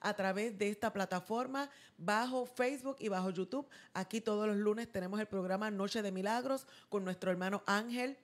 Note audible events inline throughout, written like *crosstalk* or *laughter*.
a través de esta plataforma bajo Facebook y bajo YouTube. Aquí todos los lunes tenemos el programa Noche de Milagros con nuestro hermano Ángel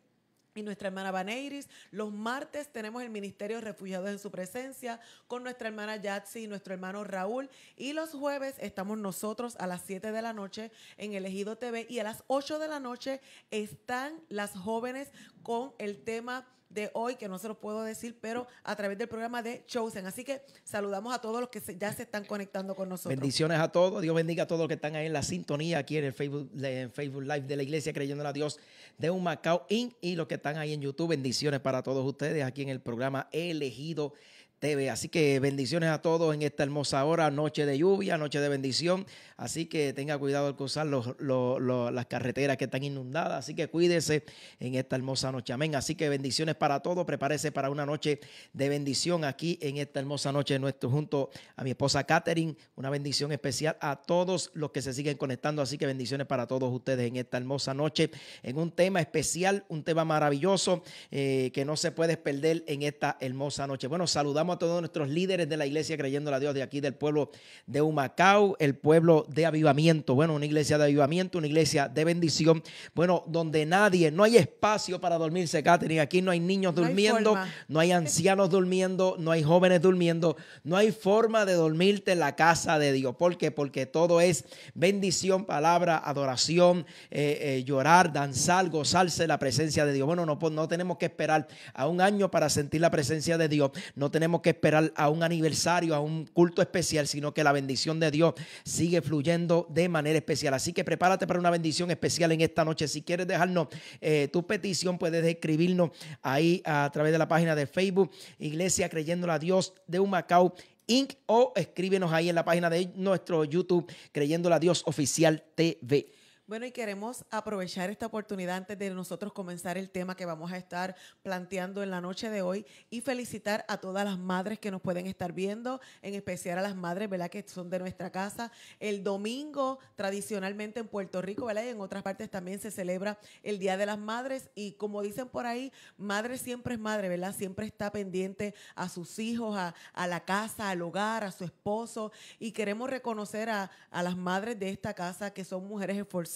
y nuestra hermana Baneiris. Los martes tenemos el Ministerio de Refugiados en su presencia con nuestra hermana Yatsi y nuestro hermano Raúl. Y los jueves estamos nosotros a las 7 de la noche en Elegido TV y a las 8 de la noche están las jóvenes con el tema de hoy, que no se los puedo decir, pero a través del programa de Chosen. Así que saludamos a todos los que ya se están conectando con nosotros. Bendiciones a todos. Dios bendiga a todos los que están ahí en la sintonía, aquí en el Facebook, en Facebook Live de la Iglesia Creyendo en la Dios de un Macao Inc. y los que están ahí en YouTube. Bendiciones para todos ustedes aquí en el programa Elegido. TV. Así que bendiciones a todos en esta hermosa hora, noche de lluvia, noche de bendición. Así que tenga cuidado al cruzar las carreteras que están inundadas. Así que cuídese en esta hermosa noche. Amén. Así que bendiciones para todos. Prepárese para una noche de bendición aquí en esta hermosa noche nuestro, junto a mi esposa Katherine. Una bendición especial a todos los que se siguen conectando. Así que bendiciones para todos ustedes en esta hermosa noche. En un tema especial, un tema maravilloso eh, que no se puede perder en esta hermosa noche. Bueno, saludamos a todos nuestros líderes de la iglesia creyendo a Dios de aquí del pueblo de Humacao, el pueblo de avivamiento. Bueno, una iglesia de avivamiento, una iglesia de bendición. Bueno, donde nadie, no hay espacio para dormirse, Catherine. Aquí no hay niños durmiendo, no hay ancianos durmiendo, no hay jóvenes durmiendo. No hay forma de dormirte en la casa de Dios. ¿Por qué? Porque todo es bendición, palabra, adoración, eh, eh, llorar, danzar, gozarse la presencia de Dios. Bueno, no, no tenemos que esperar a un año para sentir la presencia de Dios. No tenemos que esperar a un aniversario, a un culto especial, sino que la bendición de Dios sigue fluyendo de manera especial. Así que prepárate para una bendición especial en esta noche. Si quieres dejarnos eh, tu petición, puedes escribirnos ahí a través de la página de Facebook, Iglesia Creyéndola Dios de Humacao. Inc. o escríbenos ahí en la página de nuestro YouTube, Creyéndola Dios Oficial TV. Bueno, y queremos aprovechar esta oportunidad antes de nosotros comenzar el tema que vamos a estar planteando en la noche de hoy y felicitar a todas las madres que nos pueden estar viendo, en especial a las madres, ¿verdad? Que son de nuestra casa. El domingo, tradicionalmente en Puerto Rico, ¿verdad? Y en otras partes también se celebra el Día de las Madres y como dicen por ahí, madre siempre es madre, ¿verdad? Siempre está pendiente a sus hijos, a, la casa, al hogar, a su esposo y queremos reconocer a, a las madres de esta casa que son mujeres esforzadas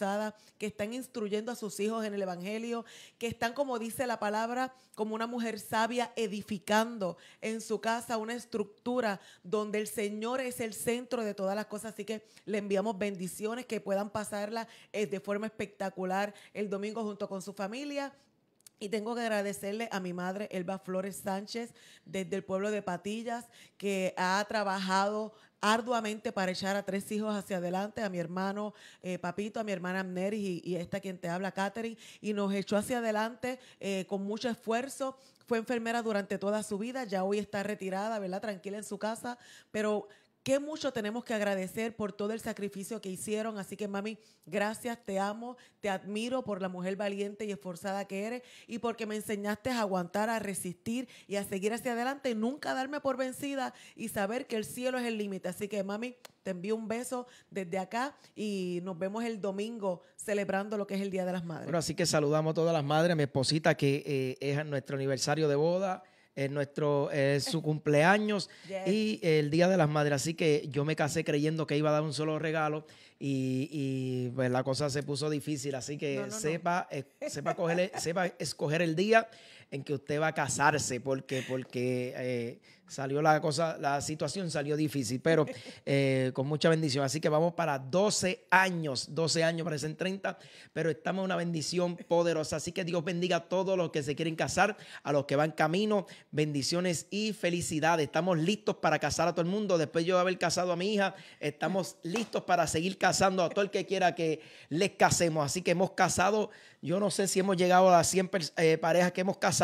que están instruyendo a sus hijos en el Evangelio, que están, como dice la palabra, como una mujer sabia, edificando en su casa una estructura donde el Señor es el centro de todas las cosas. Así que le enviamos bendiciones, que puedan pasarla eh, de forma espectacular el domingo junto con su familia y tengo que agradecerle a mi madre, Elba Flores Sánchez, desde el pueblo de Patillas, que ha trabajado arduamente para echar a tres hijos hacia adelante, a mi hermano eh, Papito, a mi hermana Amneris y, esta quien te habla, Catherine, y nos echó hacia adelante eh, con mucho esfuerzo. Fue enfermera durante toda su vida, ya hoy está retirada, ¿verdad? Tranquila en su casa, pero Qué mucho tenemos que agradecer por todo el sacrificio que hicieron. Así que, mami, gracias, te amo, te admiro por la mujer valiente y esforzada que eres y porque me enseñaste a aguantar, a resistir y a seguir hacia adelante, nunca darme por vencida y saber que el cielo es el límite. Así que, mami, te envío un beso desde acá y nos vemos el domingo celebrando lo que es el Día de las Madres. Bueno, así que saludamos a todas las madres, a mi esposita que eh, es nuestro aniversario de boda es nuestro su *laughs* cumpleaños y el Día de las Madres. Así que yo me casé creyendo que iba a dar un solo regalo y, y pues, la cosa se puso difícil. Así que sepa, eh, sepa, sepa escoger el día en que usted va a casarse porque, porque eh, salió la cosa, la situación salió difícil, pero *laughs* eh, con mucha bendición. Así que vamos para 12 años, 12 años, parecen 30, pero estamos en una bendición poderosa. Así que Dios bendiga a todos los que se quieren casar, a los que van camino, bendiciones y felicidades. Estamos listos para casar a todo el mundo. Después yo de haber casado a mi hija, estamos listos para seguir casando a todo el que quiera que les casemos. Así que hemos casado, yo no sé si hemos llegado a las 100 eh, parejas que hemos casado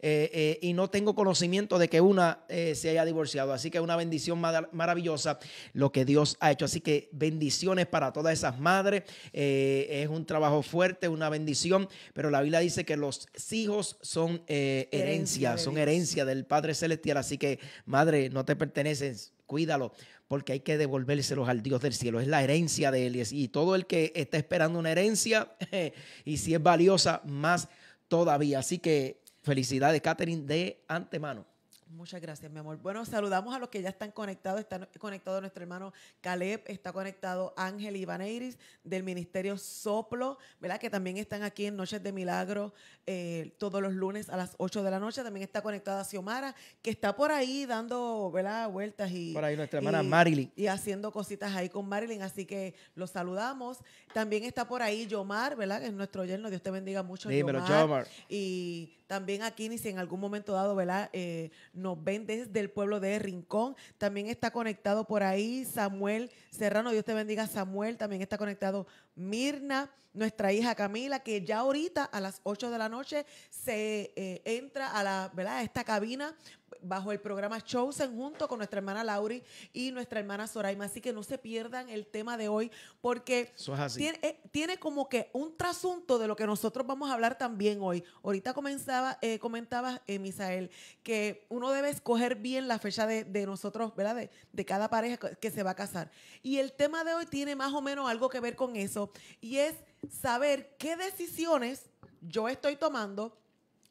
eh, eh, y no tengo conocimiento de que una eh, se haya divorciado. Así que una bendición maravillosa lo que Dios ha hecho. Así que bendiciones para todas esas madres. es un trabajo fuerte, una bendición, pero la Biblia dice que los hijos son herencias, herencia son herencia del Padre Celestial. Así que, madre, no te perteneces cuídalo, porque hay que devolvérselos al Dios del cielo. Es la herencia de Él. Y todo el que está esperando una herencia, *laughs* y si es valiosa, más todavía. Así que Felicidades, Catherine, de antemano. Muchas gracias, mi amor. Bueno, saludamos a los que ya están conectados. Está conectado nuestro hermano Caleb, está conectado Ángel Ivaneiris del Ministerio Soplo, ¿verdad? Que también están aquí en Noches de Milagro eh, todos los lunes a las 8 de la noche. También está conectada Xiomara, que está por ahí dando, ¿verdad? Vueltas y... Por ahí nuestra hermana Marilyn. Y haciendo cositas ahí con Marilyn, así que los saludamos. También está por ahí Yomar, ¿verdad? Que es nuestro yerno. Dios te bendiga mucho, Dímelo, Yomar. Y también aquí, si en algún momento dado, ¿verdad? Eh, nos ven desde el pueblo de Rincón. También está conectado por ahí Samuel Serrano. Dios te bendiga, Samuel. También está conectado Mirna, nuestra hija Camila, que ya ahorita a las 8 de la noche se eh, entra a la, ¿verdad? esta cabina bajo el programa Chosen junto con nuestra hermana Lauri y nuestra hermana Soraima. Así que no se pierdan el tema de hoy porque eh, Tiene, como que un trasunto de lo que nosotros vamos a hablar también hoy. Ahorita comenzaba, eh, comentabas, eh, Misael, que uno debe escoger bien la fecha de, nosotros, ¿verdad? de, cada pareja que se va a casar. Y el tema de hoy tiene más o menos algo que ver con eso y es saber qué decisiones yo estoy tomando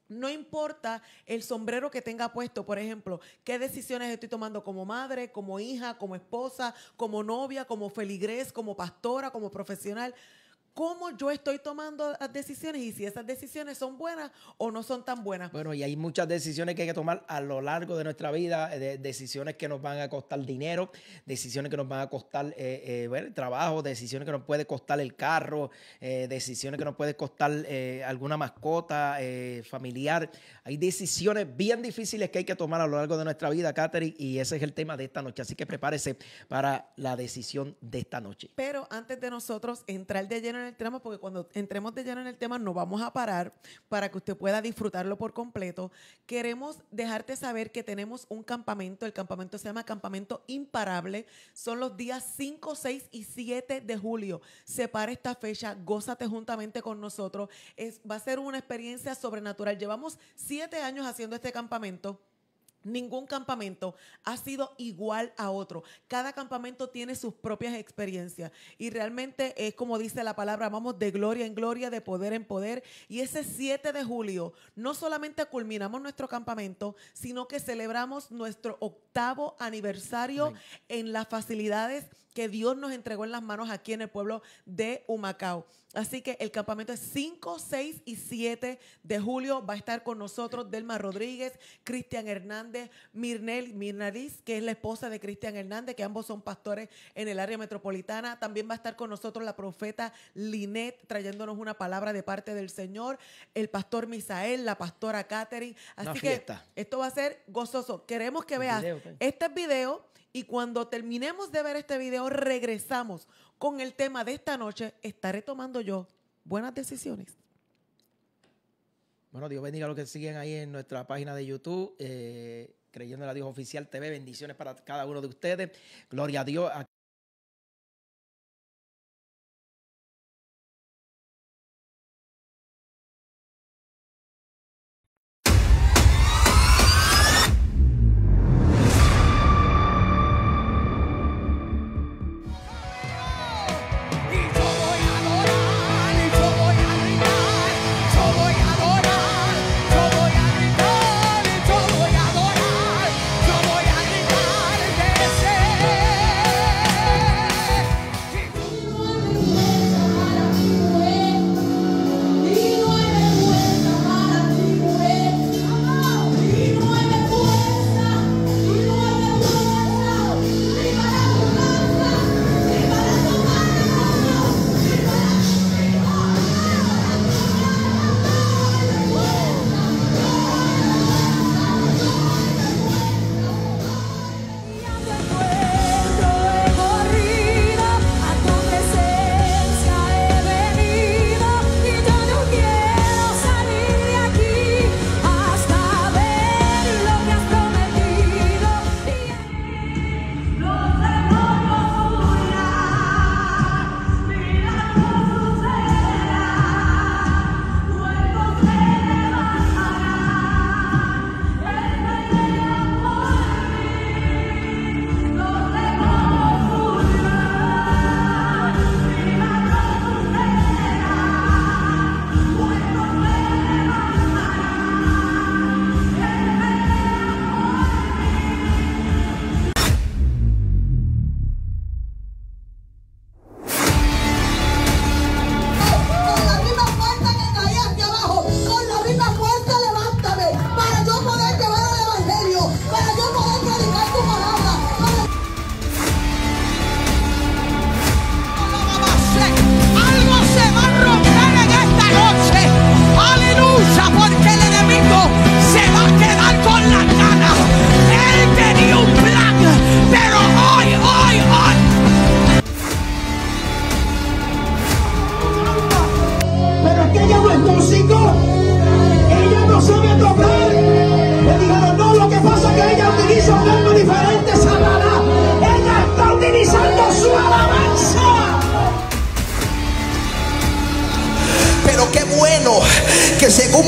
no importa el sombrero que tenga puesto, por ejemplo, qué decisiones estoy tomando como madre, como hija, como esposa, como novia, como feligres, como pastora, como profesional cómo yo estoy tomando las decisiones y si esas decisiones son buenas o no son tan buenas. Bueno, y hay muchas decisiones que hay que tomar a lo largo de nuestra vida, eh, decisiones que nos van a costar dinero, decisiones que nos van a costar eh, eh bueno, trabajo, decisiones que nos puede costar el carro, eh, decisiones que nos puede costar alguna mascota familiar. Hay decisiones bien difíciles que hay que tomar a lo largo de nuestra vida, Katherine, y ese es el tema de esta noche. Así que prepárese para la decisión de esta noche. Pero antes de nosotros entrar de lleno en el tema porque cuando entremos de lleno en el tema no vamos a parar para que usted pueda disfrutarlo por completo. Queremos dejarte saber que tenemos un campamento, el campamento se llama Campamento Imparable, son los días 5, 6 y 7 de julio. Separa esta fecha, gózate juntamente con nosotros, es, va a ser una experiencia sobrenatural. Llevamos siete años haciendo este campamento Ningún campamento ha sido igual a otro. Cada campamento tiene sus propias experiencias y realmente es como dice la palabra, vamos de gloria en gloria, de poder en poder. Y ese 7 de julio no solamente culminamos nuestro campamento, sino que celebramos nuestro octavo aniversario en las facilidades que Dios nos entregó en las manos aquí en el pueblo de Humacao. Así que el campamento es 5, 6 y 7 de julio. Va a estar con nosotros Delma Rodríguez, Cristian Hernández. Mirnel Mirnariz, que es la esposa de Cristian Hernández, que ambos son pastores en el área metropolitana. También va a estar con nosotros la profeta Linet, trayéndonos una palabra de parte del Señor, el pastor Misael, la pastora Catherine. Así que esto va a ser gozoso. Queremos que veas este video y cuando terminemos de ver este video regresamos con el tema de esta noche. Estaré tomando yo buenas decisiones. Bueno, Dios bendiga a los que siguen ahí en nuestra página de YouTube. Eh, creyendo en la Dios Oficial TV. Bendiciones para cada uno de ustedes. Gloria a Dios.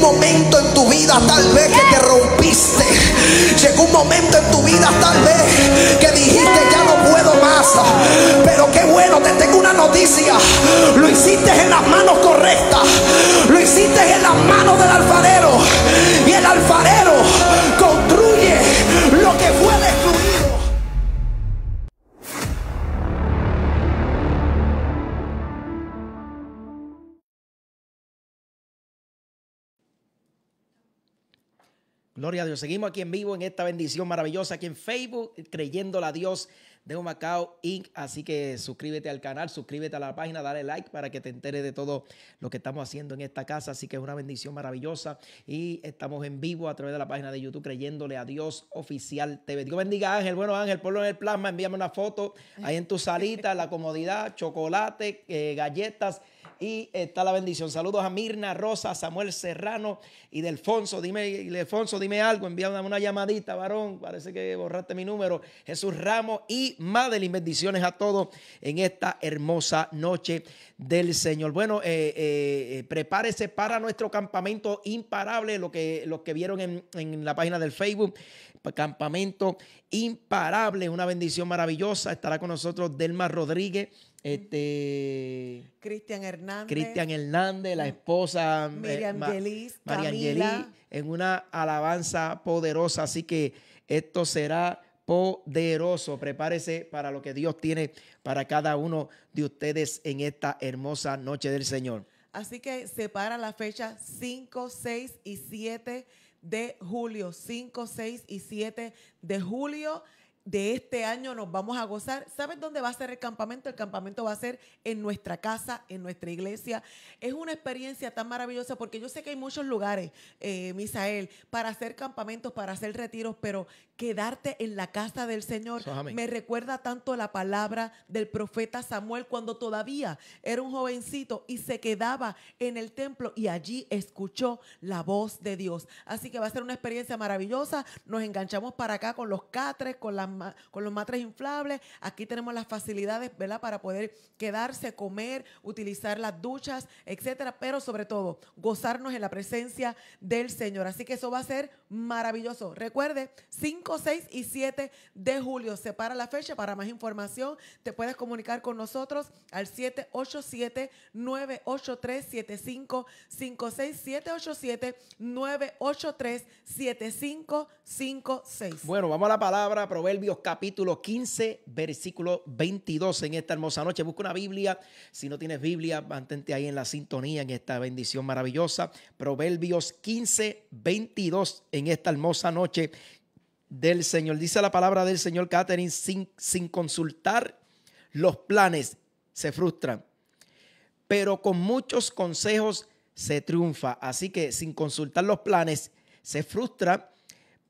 momento en tu vida tal vez que te rompiste. Llegó un momento en tu vida tal vez que dijiste ya no puedo más. Pero qué bueno, te tengo una noticia. Lo hiciste en las manos correctas. Lo hiciste en las manos del alfarero. Y el alfarero Gloria a Dios. Seguimos aquí en vivo en esta bendición maravillosa aquí en Facebook, creyéndola a Dios de Macao Inc. Así que suscríbete al canal, suscríbete a la página, dale like para que te enteres de todo lo que estamos haciendo en esta casa. Así que es una bendición maravillosa. Y estamos en vivo a través de la página de YouTube, creyéndole a Dios oficial TV. Dios bendiga Ángel. Bueno, Ángel, ponlo en el plasma, envíame una foto ahí en tu salita, la comodidad, chocolate, eh, galletas y eh, está la bendición. Saludos a Mirna, Rosa, Samuel Serrano y Delfonso. Dime, Delfonso, dime algo, envíame una llamadita, varón. Parece que borraste mi número. Jesús Ramos y Madeline, bendiciones a todos en esta hermosa noche del Señor. Bueno, eh, eh, prepárese para nuestro campamento imparable, lo que, los que vieron en, en la página del Facebook campamento imparable, una bendición maravillosa. Estará con nosotros Delma Rodríguez. Este, Cristian Hernández. Cristian Hernández, la esposa. Eh, María en una alabanza poderosa. Así que esto será poderoso. Prepárese para lo que Dios tiene para cada uno de ustedes en esta hermosa noche del Señor. Así que separa la fecha 5, 6 y 7 de julio, 5, 6 y 7 de julio de este año nos vamos a gozar. ¿Sabes dónde va a ser el campamento? El campamento va a ser en nuestra casa, en nuestra iglesia. Es una experiencia tan maravillosa porque yo sé que hay muchos lugares, eh, Misael, para hacer campamentos, para hacer retiros, pero quedarte en la casa del Señor me recuerda tanto la palabra del profeta Samuel cuando todavía era un jovencito y se quedaba en el templo y allí escuchó la voz de Dios. Así que va a ser una experiencia maravillosa. Nos enganchamos para acá con los catres, con las con los matres inflables. Aquí tenemos las facilidades, ¿verdad? Para poder quedarse, comer, utilizar las duchas, etcétera. Pero sobre todo, gozarnos en la presencia del Señor. Así que eso va a ser maravilloso. Recuerde, 5, 6 y 7 de julio. Separa la fecha para más información. Te puedes comunicar con nosotros al 787-983-7556. 787-983-7556. Bueno, vamos a la palabra, proverbio Proverbios capítulo 15, versículo 22 en esta hermosa noche. Busca una Biblia. Si no tienes Biblia, mantente ahí en la sintonía, en esta bendición maravillosa. Proverbios 15, 22 en esta hermosa noche del Señor. Dice la palabra del Señor Catherine, sin, sin consultar los planes se frustran, pero con muchos consejos se triunfa. Así que sin consultar los planes se frustra,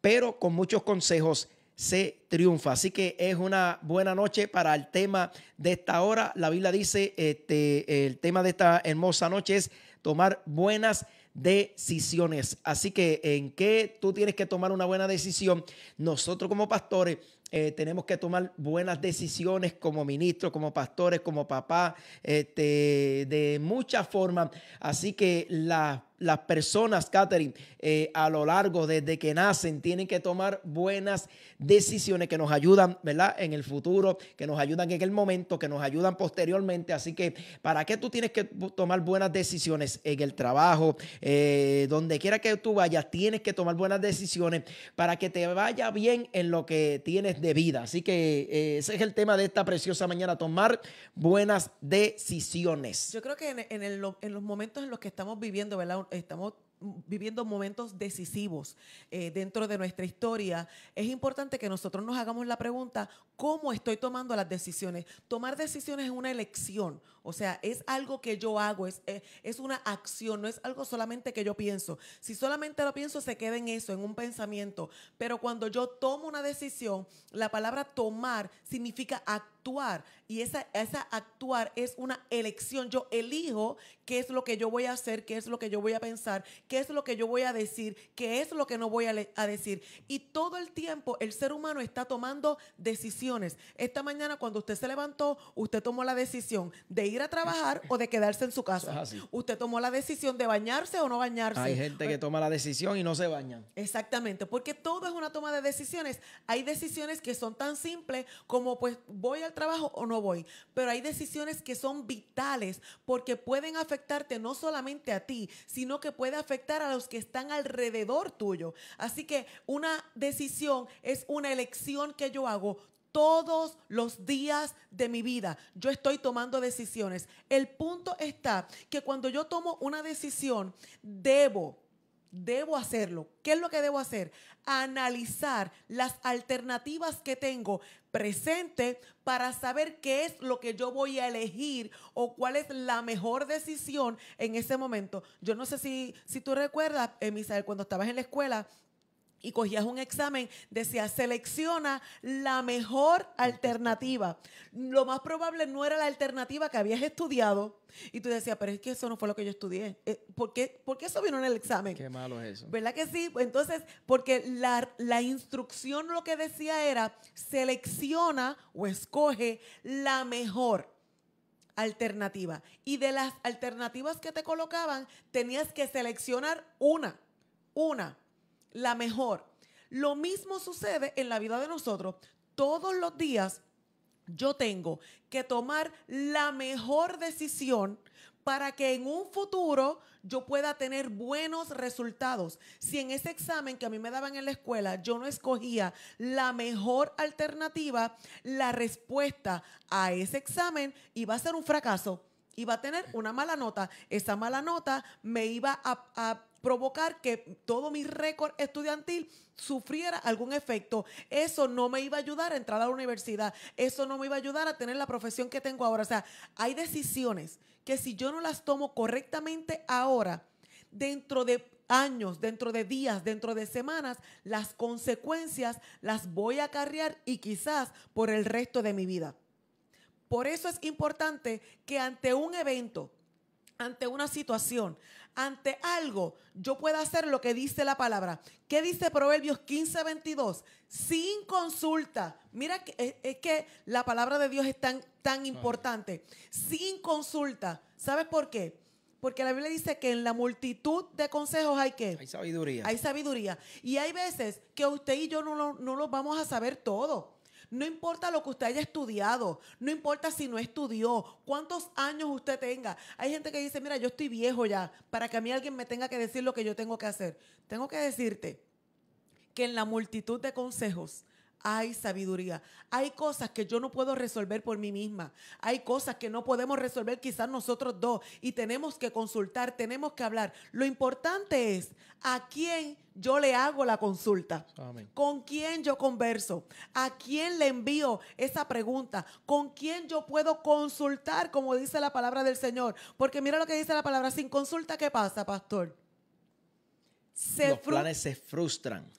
pero con muchos consejos se triunfa. Así que es una buena noche para el tema de esta hora. La Biblia dice, este, el tema de esta hermosa noche es tomar buenas decisiones. Así que en qué tú tienes que tomar una buena decisión, nosotros como pastores eh, tenemos que tomar buenas decisiones como ministros, como pastores, como papá, este, de muchas formas. Así que las las personas, Catherine, eh, a lo largo desde que nacen, tienen que tomar buenas decisiones que nos ayudan, ¿verdad? En el futuro, que nos ayudan en el momento, que nos ayudan posteriormente. Así que, ¿para qué tú tienes que tomar buenas decisiones en el trabajo? Eh, donde quiera que tú vayas, tienes que tomar buenas decisiones para que te vaya bien en lo que tienes de vida. Así que eh, ese es el tema de esta preciosa mañana, tomar buenas decisiones. Yo creo que en los momentos en los que estamos viviendo, ¿verdad? estamos viviendo momentos decisivos eh, dentro de nuestra historia, es importante que nosotros nos hagamos la pregunta, ¿cómo estoy tomando las decisiones? Tomar decisiones es una elección, o sea, es algo que yo hago, es, eh, es una acción, no es algo solamente que yo pienso. Si solamente lo pienso, se queda en eso, en un pensamiento. Pero cuando yo tomo una decisión, la palabra tomar significa actuar. Y esa, esa actuar es una elección. Yo elijo qué es lo que yo voy a hacer, qué es lo que yo voy a pensar, qué es lo que yo voy a decir, qué es lo que no voy a, a decir. Y todo el tiempo el ser humano está tomando decisiones. Esta mañana cuando usted se levantó, usted tomó la decisión de ir a trabajar o de quedarse en su casa. Usted tomó la decisión de bañarse o no bañarse. Hay gente que toma la decisión y no se baña. Exactamente, porque todo es una toma de decisiones. Hay decisiones que son tan simples como pues voy al trabajo o no voy, pero hay decisiones que son vitales porque pueden afectarte no solamente a ti, sino que puede afectar a los que están alrededor tuyo. Así que una decisión es una elección que yo hago todos los días de mi vida. Yo estoy tomando decisiones. El punto está que cuando yo tomo una decisión, debo, debo hacerlo. ¿Qué es lo que debo hacer? Analizar las alternativas que tengo presente para saber qué es lo que yo voy a elegir o cuál es la mejor decisión en ese momento. Yo no sé si, si tú recuerdas, eh, Misael, cuando estabas en la escuela, y cogías un examen, decía, selecciona la mejor alternativa. Lo más probable no era la alternativa que habías estudiado. Y tú decías, pero es que eso no fue lo que yo estudié. Eh, ¿Por qué, eso vino en el examen? Qué malo es eso. ¿Verdad que sí? Entonces, porque la, la instrucción lo que decía era, selecciona o escoge la mejor alternativa. Y de las alternativas que te colocaban, tenías que seleccionar una, una la mejor. Lo mismo sucede en la vida de nosotros. Todos los días yo tengo que tomar la mejor decisión para que en un futuro yo pueda tener buenos resultados. Si en ese examen que a mí me daban en la escuela yo no escogía la mejor alternativa, la respuesta a ese examen iba a ser un fracaso, iba a tener una mala nota. Esa mala nota me iba a, a provocar que todo mi récord estudiantil sufriera algún efecto. Eso no me iba a ayudar a entrar a la universidad. Eso no me iba a ayudar a tener la profesión que tengo ahora. O sea, hay decisiones que si yo no las tomo correctamente ahora, dentro de años, dentro de días, dentro de semanas, las consecuencias las voy a acarrear y quizás por el resto de mi vida. Por eso es importante que ante un evento, ante una situación, ante algo, yo puedo hacer lo que dice la palabra. ¿Qué dice Proverbios 15, 22? Sin consulta. Mira, eh, es, que la palabra de Dios es tan, tan importante. Sin consulta. ¿Sabes por qué? Porque la Biblia dice que en la multitud de consejos hay que... Hay sabiduría. Hay sabiduría. Y hay veces que usted y yo no no lo vamos a saber todo. No importa lo que usted haya estudiado, no importa si no estudió, cuántos años usted tenga. Hay gente que dice, mira, yo estoy viejo ya, para que a mí alguien me tenga que decir lo que yo tengo que hacer. Tengo que decirte que en la multitud de consejos hay sabiduría. Hay cosas que yo no puedo resolver por mí misma. Hay cosas que no podemos resolver quizás nosotros dos y tenemos que consultar, tenemos que hablar. Lo importante es a quién yo le hago la consulta, con quién yo converso, a quién le envío esa pregunta, con quién yo puedo consultar, como dice la palabra del Señor. Porque mira lo que dice la palabra, sin consulta, ¿qué pasa, pastor? Los planes se frustran.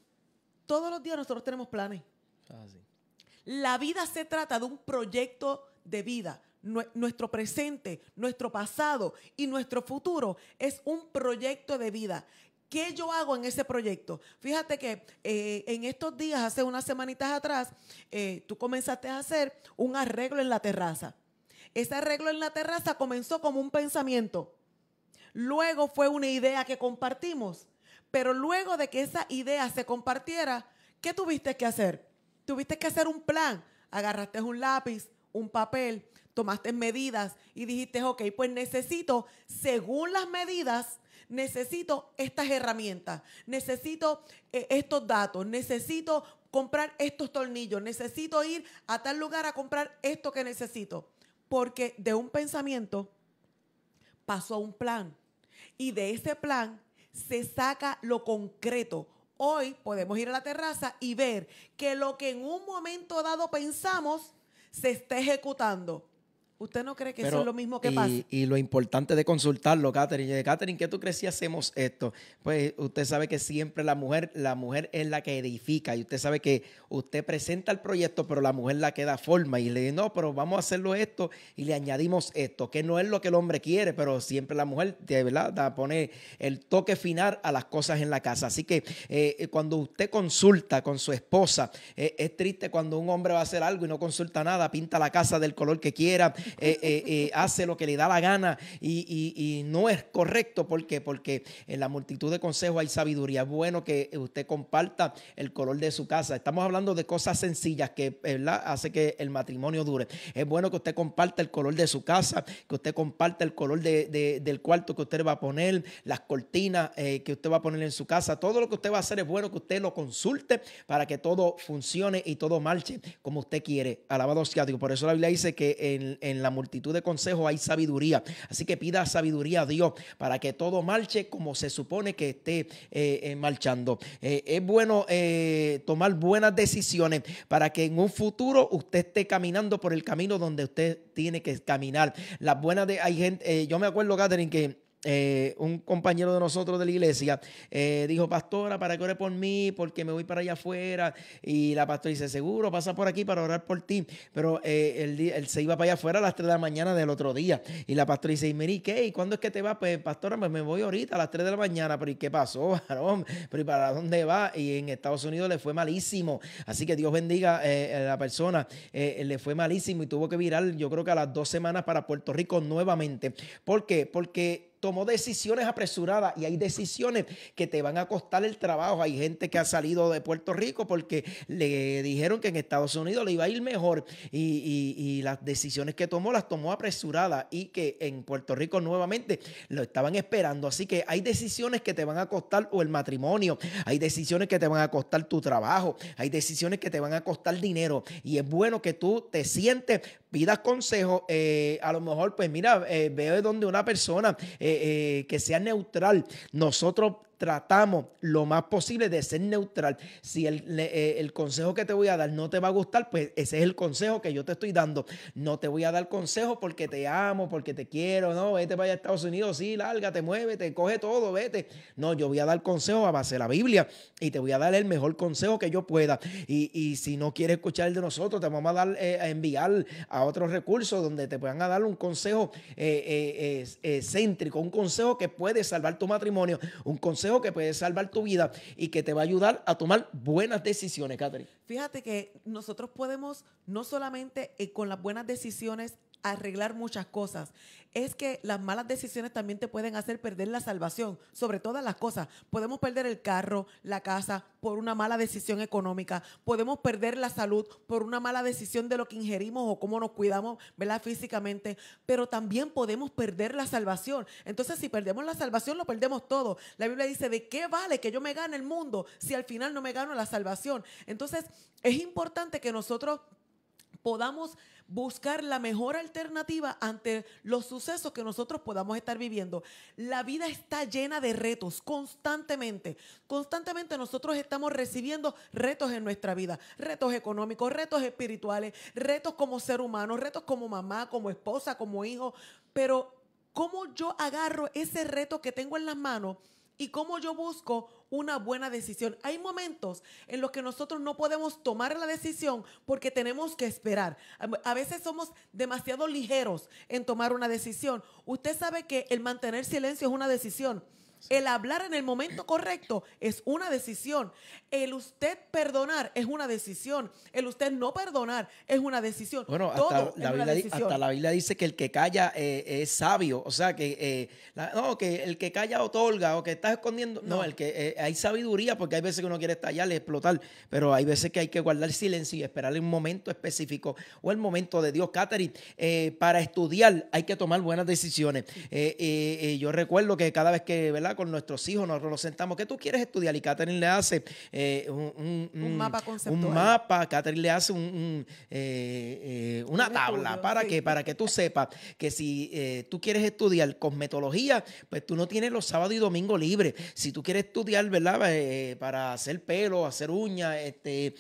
Todos los días nosotros tenemos planes. Ah, la vida se trata de un proyecto de vida. Nuestro presente, nuestro pasado y nuestro futuro es un proyecto de vida. ¿Qué yo hago en ese proyecto? Fíjate que eh, en estos días, hace unas semanitas atrás, eh, tú comenzaste a hacer un arreglo en la terraza. Ese arreglo en la terraza comenzó como un pensamiento. Luego fue una idea que compartimos. Pero luego de que esa idea se compartiera, ¿qué tuviste que hacer? Tuviste que hacer un plan. Agarraste un lápiz, un papel, tomaste medidas y dijiste, ok, pues necesito, según las medidas, necesito estas herramientas, necesito eh, estos datos, necesito comprar estos tornillos, necesito ir a tal lugar a comprar esto que necesito. Porque de un pensamiento pasó a un plan y de ese plan se saca lo concreto, Hoy podemos ir a la terraza y ver que lo que en un momento dado pensamos se está ejecutando. ¿Usted no cree que eso es lo mismo que pasa? Y lo importante de consultarlo, Catherine. Catherine, ¿qué tú crees si hacemos esto? Pues usted sabe que siempre la mujer, la mujer es la que edifica. Y usted sabe que usted presenta el proyecto, pero la mujer la que da forma. Y le dice, no, pero vamos a hacerlo esto y le añadimos esto, que no es lo que el hombre quiere, pero siempre la mujer, de verdad, da, pone el toque final a las cosas en la casa. Así que eh, eh, cuando usted consulta con su esposa, eh, es triste cuando un hombre va a hacer algo y no consulta nada, pinta la casa del color que quiera. Eh, eh, eh, hace lo que le da la gana y, no es correcto. ¿Por qué? Porque en la multitud de consejos hay sabiduría. Es bueno que usted comparta el color de su casa. Estamos hablando de cosas sencillas que hace que el matrimonio dure. Es bueno que usted comparta el color de su casa, que usted comparta el color del cuarto que usted va a poner, las cortinas que usted va a poner en su casa. Todo lo que usted va a hacer es bueno que usted lo consulte para que todo funcione y todo marche como usted quiere. Alabado sea Por eso la Biblia dice que en, en la multitud de consejos hay sabiduría. Así que pida sabiduría a Dios para que todo marche como se supone que esté eh, eh, marchando. Eh, es bueno tomar buenas decisiones para que en un futuro usted esté caminando por el camino donde usted tiene que caminar. Las buenas de, hay gente, yo me acuerdo, Catherine, que eh, un compañero de nosotros de la iglesia eh, dijo, pastora, para que ore por mí, porque me voy para allá afuera. Y la pastora dice, seguro, pasa por aquí para orar por ti. Pero eh, él, se iba para allá afuera a las 3 de la mañana del otro día. Y la pastora dice, ¿y qué? ¿Y cuándo es que te vas? Pues, pastora, pues, me voy ahorita a las 3 de la mañana. Pero ¿y qué pasó, *laughs* varón? ¿Pero y para dónde va? Y en Estados Unidos le fue malísimo. Así que Dios bendiga a la persona. le fue malísimo y tuvo que virar, yo creo que a las dos semanas para Puerto Rico nuevamente. ¿Por qué? Porque tomó decisiones apresuradas y hay decisiones que te van a costar el trabajo. Hay gente que ha salido de Puerto Rico porque le dijeron que en Estados Unidos le iba a ir mejor y, las decisiones que tomó las tomó apresuradas y que en Puerto Rico nuevamente lo estaban esperando. Así que hay decisiones que te van a costar o el matrimonio, hay decisiones que te van a costar tu trabajo, hay decisiones que te van a costar dinero y es bueno que tú te sientes pidas consejo, eh, a lo mejor, pues mira, eh, veo donde una persona eh, que sea neutral, nosotros tratamos lo más posible de ser neutral. Si eh, el, consejo que te voy a dar no te va a gustar, pues ese es el consejo que yo te estoy dando. No te voy a dar consejo porque te amo, porque te quiero, no, vete para a Estados Unidos, sí, lárgate, muévete, coge todo, vete. No, yo voy a dar consejo a base de la Biblia y te voy a dar el mejor consejo que yo pueda. Y, si no quieres escuchar el de nosotros, te vamos a, dar, eh, a enviar a otros recursos donde te puedan dar un consejo eh, céntrico, un consejo que puede salvar tu matrimonio, un consejo que puede salvar tu vida y que te va a ayudar a tomar buenas decisiones, Catherine. Fíjate que nosotros podemos no solamente eh, con las buenas decisiones arreglar muchas cosas. Es que las malas decisiones también te pueden hacer perder la salvación, sobre todas las cosas. Podemos perder el carro, la casa, por una mala decisión económica. Podemos perder la salud por una mala decisión de lo que ingerimos o cómo nos cuidamos, ¿verdad? Físicamente. Pero también podemos perder la salvación. Entonces, si perdemos la salvación, lo perdemos todo. La Biblia dice, ¿de qué vale que yo me gane el mundo si al final no me gano la salvación? Entonces, es importante que nosotros podamos buscar la mejor alternativa ante los sucesos que nosotros podamos estar viviendo. La vida está llena de retos constantemente. Constantemente nosotros estamos recibiendo retos en nuestra vida, retos económicos, retos espirituales, retos como ser humano, retos como mamá, como esposa, como hijo, pero cómo yo agarro ese reto que tengo en las manos y cómo yo busco una buena decisión. Hay momentos en los que nosotros no podemos tomar la decisión porque tenemos que esperar. A veces somos demasiado ligeros en tomar una decisión. Usted sabe que el mantener silencio es una decisión. El hablar en el momento correcto es una decisión. El usted perdonar es una decisión. El usted no perdonar es una decisión. Bueno, hasta, la Biblia, dice que el que calla eh, es sabio. O sea, que, eh, que el que calla otorga o que está escondiendo. No, el que eh, hay sabiduría porque hay veces que uno quiere estallar, explotar, pero hay veces que hay que guardar silencio y esperar un momento específico o el momento de Dios. Catherine, para estudiar hay que tomar buenas decisiones. yo recuerdo que cada vez que, ¿verdad? Con nuestros hijos, nosotros nos sentamos, ¿qué tú quieres estudiar? Y Catherine le hace eh, un, mapa conceptual. Un mapa, Catherine le hace eh, eh, una tabla. ¿Para que Para que tú sepas que si tú quieres estudiar cosmetología, pues tú no tienes los sábados y domingos libres. Si tú quieres estudiar, ¿verdad? para hacer pelo, hacer uñas, este...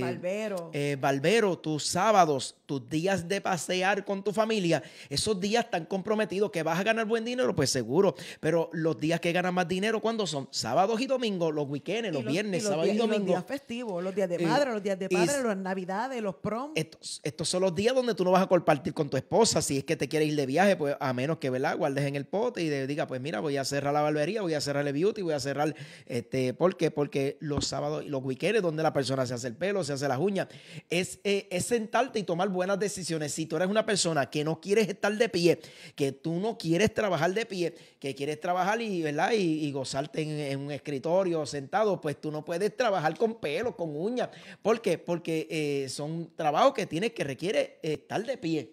barbero. barbero, tus sábados, tus días de pasear con tu familia, esos días tan comprometidos que vas a ganar buen dinero, pues seguro. Pero los días que que ganan más dinero cuando son sábados y domingos, los weekends, los, viernes, sábados y, domingos. Los días festivos, los días de eh, madre, los días de padre, las navidades, los prom. Estos, son los días donde tú no vas a compartir con tu esposa si es que te quieres ir de viaje, pues a menos que, ¿verdad? Guardes en el pote y diga, pues mira, voy a cerrar la barbería, voy a cerrar el beauty, voy a cerrar, este, ¿por qué? Porque los sábados y los weekends donde la persona se hace el pelo, se hace las uñas, es, eh, es sentarte y tomar buenas decisiones. Si tú eres una persona que no quieres estar de pie, que tú no quieres trabajar de pie, que quieres trabajar y, y, gozarte en, un escritorio sentado, pues tú no puedes trabajar con pelo, con uñas. ¿Por qué? Porque eh, son trabajos que tienes que requiere eh, estar de pie.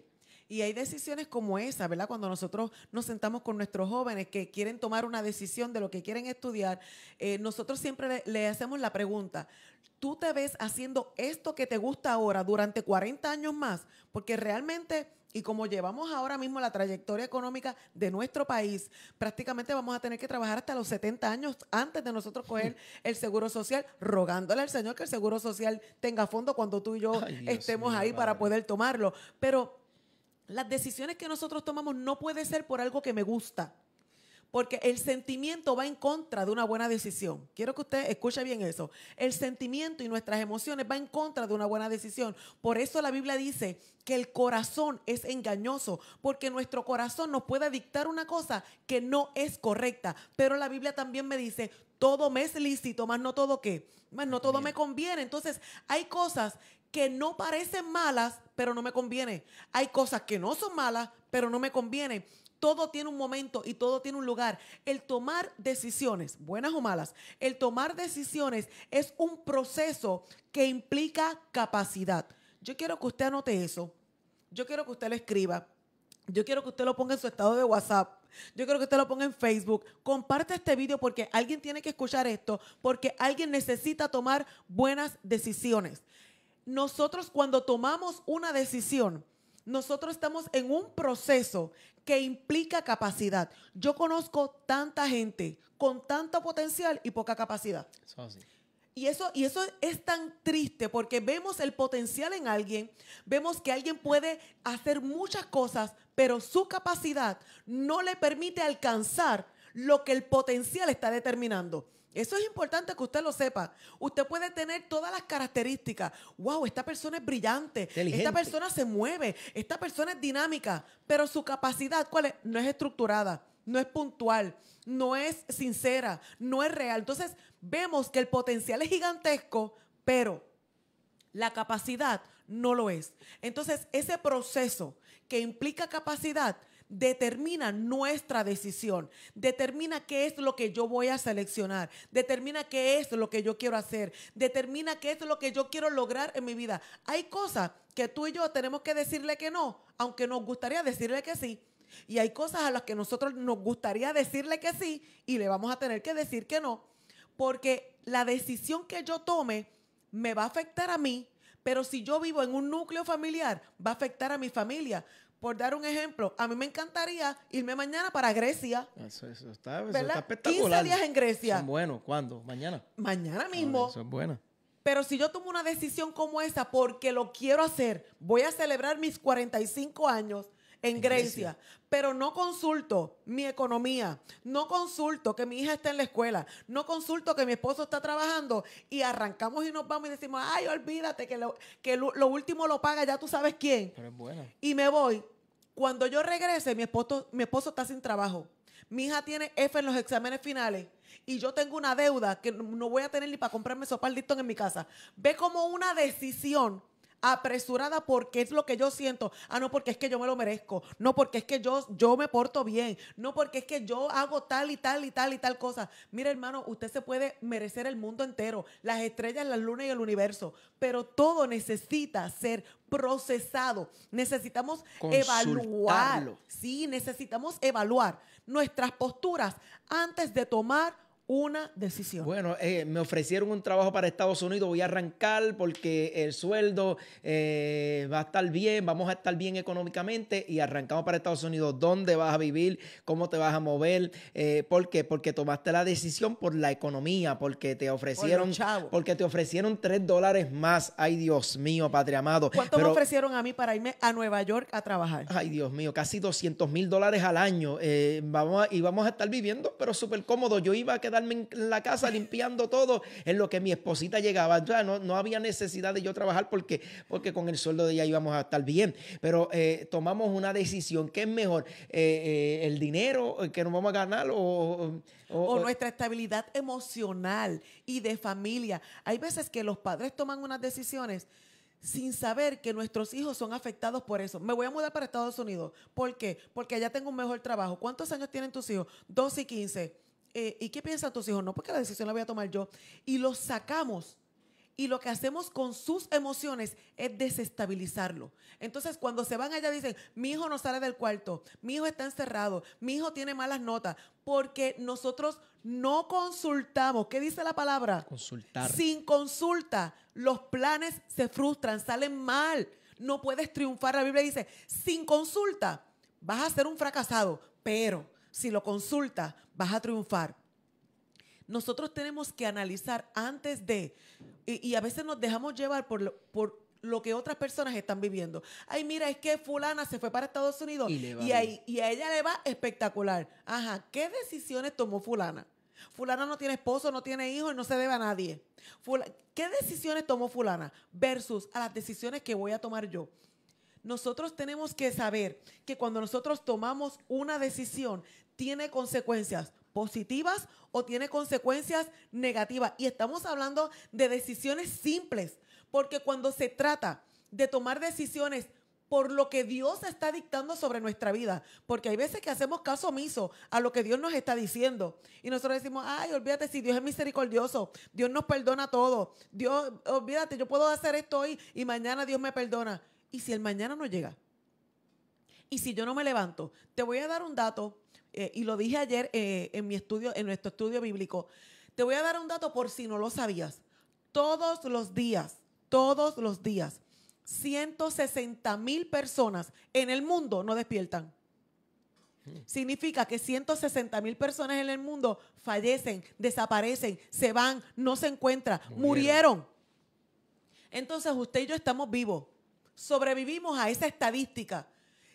Y hay decisiones como esa, ¿verdad? Cuando nosotros nos sentamos con nuestros jóvenes que quieren tomar una decisión de lo que quieren estudiar, eh, nosotros siempre le, le, hacemos la pregunta, ¿tú te ves haciendo esto que te gusta ahora durante 40 años más? Porque realmente y como llevamos ahora mismo la trayectoria económica de nuestro país, prácticamente vamos a tener que trabajar hasta los 70 años antes de nosotros coger *laughs* el seguro social, rogándole al Señor que el seguro social tenga fondo cuando tú y yo estemos ahí para poder tomarlo. Pero las decisiones que nosotros tomamos no puede ser por algo que me gusta. Porque el sentimiento va en contra de una buena decisión. Quiero que usted escuche bien eso. El sentimiento y nuestras emociones va en contra de una buena decisión. Por eso la Biblia dice que el corazón es engañoso, porque nuestro corazón nos puede dictar una cosa que no es correcta. Pero la Biblia también me dice, todo me es lícito, más no todo qué, más no todo me conviene. Entonces hay cosas que no parecen malas, pero no me conviene. Hay cosas que no son malas, pero no me conviene. Todo tiene un momento y todo tiene un lugar. El tomar decisiones, buenas o malas, el tomar decisiones es un proceso que implica capacidad. Yo quiero que usted anote eso. Yo quiero que usted lo escriba. Yo quiero que usted lo ponga en su estado de WhatsApp. Yo quiero que usted lo ponga en Facebook. Comparte este video porque alguien tiene que escuchar esto, porque alguien necesita tomar buenas decisiones. Nosotros cuando tomamos una decisión, nosotros estamos en un proceso que implica capacidad. Yo conozco tanta gente con tanto potencial y poca capacidad. Y eso, y eso es tan triste porque vemos el potencial en alguien, vemos que alguien puede hacer muchas cosas, pero su capacidad no le permite alcanzar lo que el potencial está determinando. Eso es importante que usted lo sepa. Usted puede tener todas las características. Wow, esta persona es brillante, esta persona se mueve, esta persona es dinámica, pero su capacidad, ¿cuál es? No es estructurada, no es puntual, no es sincera, no es real. Entonces, vemos que el potencial es gigantesco, pero la capacidad no lo es. Entonces, ese proceso que implica capacidad determina nuestra decisión, determina qué es lo que yo voy a seleccionar, determina qué es lo que yo quiero hacer, determina qué es lo que yo quiero lograr en mi vida. Hay cosas que tú y yo tenemos que decirle que no, aunque nos gustaría decirle que sí. Y hay cosas a las que nosotros nos gustaría decirle que sí y le vamos a tener que decir que no, porque la decisión que yo tome me va a afectar a mí, pero si yo vivo en un núcleo familiar, va a afectar a mi familia por dar un ejemplo, a mí me encantaría irme mañana para Grecia. Eso, está, 15 días en Grecia. Bueno, ¿cuándo? ¿Mañana? Mañana ah, mismo. eso es bueno. Pero si yo tomo una decisión como esa porque lo quiero hacer, voy a celebrar mis 45 años en, Grecia, pero no consulto mi economía, no consulto que mi hija esté en la escuela, no consulto que mi esposo está trabajando y arrancamos y nos vamos y decimos, ay, olvídate que lo, último lo paga ya tú sabes quién. Pero es buena. Y me voy cuando yo regrese, mi esposo, mi esposo está sin trabajo. Mi hija tiene F en los exámenes finales y yo tengo una deuda que no voy a tener ni para comprarme sopa en mi casa. Ve como una decisión apresurada porque es lo que yo siento. Ah, no porque es que yo me lo merezco, no porque es que yo, yo me porto bien, no porque es que yo hago tal y tal y tal y tal cosa. Mira, hermano, usted se puede merecer el mundo entero, las estrellas, la luna y el universo, pero todo necesita ser procesado. Necesitamos evaluar. Sí, necesitamos evaluar nuestras posturas antes de tomar una decisión. Bueno, eh, me ofrecieron un trabajo para Estados Unidos, voy a arrancar porque el sueldo eh, va a estar bien, vamos a estar bien económicamente y arrancamos para Estados Unidos. ¿Dónde vas a vivir? ¿Cómo te vas a mover? Eh, ¿Por qué? Porque tomaste la decisión por la economía, porque te ofrecieron, porque te ofrecieron tres dólares más. Ay, Dios mío, padre amado. ¿Cuánto me ofrecieron a mí para irme a Nueva York a trabajar? Ay, Dios mío, casi 200 mil dólares al año. vamos y vamos a estar viviendo, pero súper cómodo. Yo iba a quedar darme en la casa limpiando todo en lo que mi esposita llegaba. Ya no, no había necesidad de yo trabajar porque, porque con el sueldo de ella íbamos a estar bien. Pero eh, tomamos una decisión. ¿Qué es mejor? Eh, eh, ¿El dinero que nos vamos a ganar o, nuestra estabilidad emocional y de familia? Hay veces que los padres toman unas decisiones sin saber que nuestros hijos son afectados por eso. Me voy a mudar para Estados Unidos. ¿Por qué? Porque allá tengo un mejor trabajo. ¿Cuántos años tienen tus hijos? dos y 15. Eh, ¿y qué piensan tus hijos? No, porque la decisión la voy a tomar yo. Y los sacamos. Y lo que hacemos con sus emociones es desestabilizarlo. Entonces, cuando se van allá, dicen, mi hijo no sale del cuarto, mi hijo está encerrado, mi hijo tiene malas notas, porque nosotros no consultamos. ¿Qué dice la palabra? Consultar. Sin consulta, los planes se frustran, salen mal. No puedes triunfar. La Biblia dice, sin consulta, vas a ser un fracasado, pero si lo consultas, vas a triunfar. Nosotros tenemos que analizar antes de, y, a veces nos dejamos llevar por, lo, por lo que otras personas están viviendo. Ay, mira, es que fulana se fue para Estados Unidos y, a, y, a, ella le va espectacular. Ajá, ¿qué decisiones tomó fulana? Fulana no tiene esposo, no tiene hijos y no se debe a nadie. ¿Qué decisiones tomó fulana versus a las decisiones que voy a tomar yo? Nosotros tenemos que saber que cuando nosotros tomamos una decisión, tiene consecuencias positivas o tiene consecuencias negativas. Y estamos hablando de decisiones simples, porque cuando se trata de tomar decisiones por lo que Dios está dictando sobre nuestra vida, porque hay veces que hacemos caso omiso a lo que Dios nos está diciendo y nosotros decimos, ay, olvídate, si Dios es misericordioso, Dios nos perdona todo, Dios, olvídate, yo puedo hacer esto hoy y mañana Dios me perdona. ¿Y si el mañana no llega? ¿Y si yo no me levanto? Te voy a dar un dato eh, y lo dije ayer eh, en mi estudio, en nuestro estudio bíblico. Te voy a dar un dato por si no lo sabías. Todos los días, todos los días, 160 mil personas en el mundo no despiertan. Significa que 160 mil personas en el mundo fallecen, desaparecen, se van, no se encuentran, murieron. Entonces usted y yo estamos vivos. Sobrevivimos a esa estadística.